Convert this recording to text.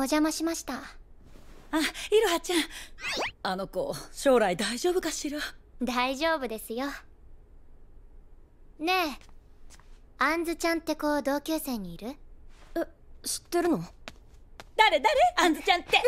お邪魔しましたあいろはちゃんあの子将来大丈夫かしら大丈夫ですよねえあんずちゃんって子同級生にいるえ知ってるの誰誰あんずちゃんって